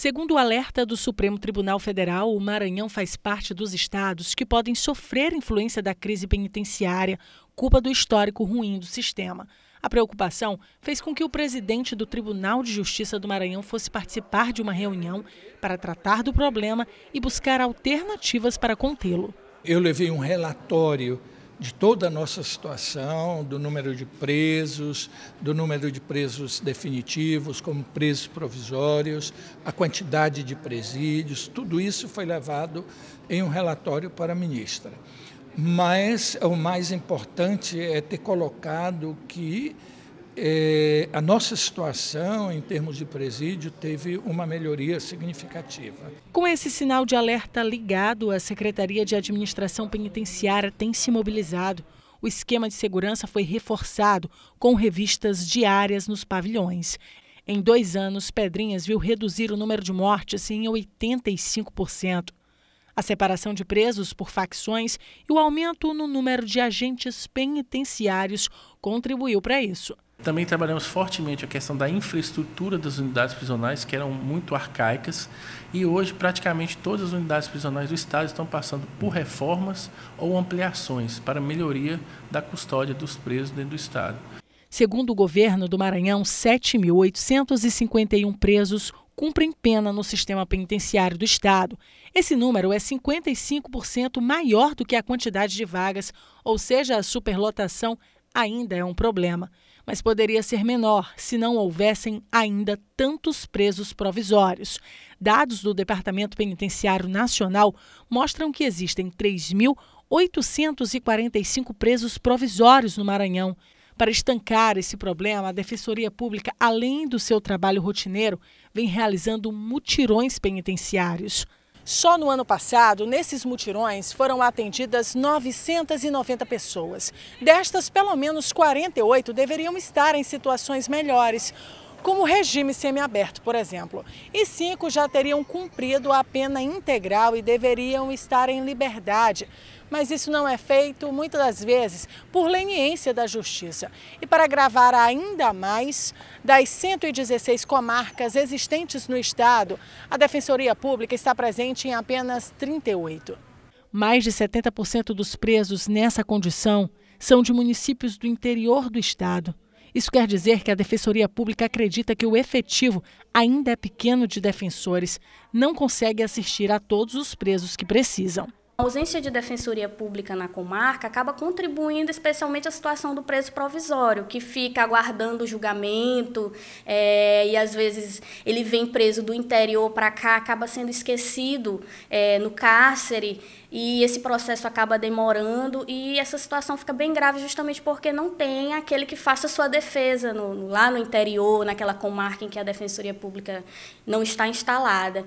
Segundo o alerta do Supremo Tribunal Federal, o Maranhão faz parte dos estados que podem sofrer influência da crise penitenciária, culpa do histórico ruim do sistema. A preocupação fez com que o presidente do Tribunal de Justiça do Maranhão fosse participar de uma reunião para tratar do problema e buscar alternativas para contê-lo. Eu levei um relatório de toda a nossa situação, do número de presos, do número de presos definitivos, como presos provisórios, a quantidade de presídios, tudo isso foi levado em um relatório para a ministra. Mas o mais importante é ter colocado que é, a nossa situação em termos de presídio teve uma melhoria significativa. Com esse sinal de alerta ligado, a Secretaria de Administração Penitenciária tem se mobilizado. O esquema de segurança foi reforçado com revistas diárias nos pavilhões. Em dois anos, Pedrinhas viu reduzir o número de mortes em 85% a separação de presos por facções e o aumento no número de agentes penitenciários contribuiu para isso. Também trabalhamos fortemente a questão da infraestrutura das unidades prisionais, que eram muito arcaicas, e hoje praticamente todas as unidades prisionais do Estado estão passando por reformas ou ampliações para melhoria da custódia dos presos dentro do Estado. Segundo o governo do Maranhão, 7.851 presos cumprem pena no sistema penitenciário do Estado. Esse número é 55% maior do que a quantidade de vagas, ou seja, a superlotação ainda é um problema. Mas poderia ser menor se não houvessem ainda tantos presos provisórios. Dados do Departamento Penitenciário Nacional mostram que existem 3.845 presos provisórios no Maranhão. Para estancar esse problema, a Defensoria Pública, além do seu trabalho rotineiro, vem realizando mutirões penitenciários. Só no ano passado, nesses mutirões, foram atendidas 990 pessoas. Destas, pelo menos 48 deveriam estar em situações melhores como regime semiaberto, por exemplo, e cinco já teriam cumprido a pena integral e deveriam estar em liberdade. Mas isso não é feito, muitas das vezes, por leniência da justiça. E para gravar ainda mais, das 116 comarcas existentes no estado, a Defensoria Pública está presente em apenas 38. Mais de 70% dos presos nessa condição são de municípios do interior do estado. Isso quer dizer que a Defensoria Pública acredita que o efetivo ainda é pequeno de defensores, não consegue assistir a todos os presos que precisam. A ausência de defensoria pública na comarca acaba contribuindo especialmente à situação do preso provisório, que fica aguardando o julgamento é, e às vezes ele vem preso do interior para cá, acaba sendo esquecido é, no cárcere e esse processo acaba demorando e essa situação fica bem grave justamente porque não tem aquele que faça sua defesa no, lá no interior, naquela comarca em que a defensoria pública não está instalada.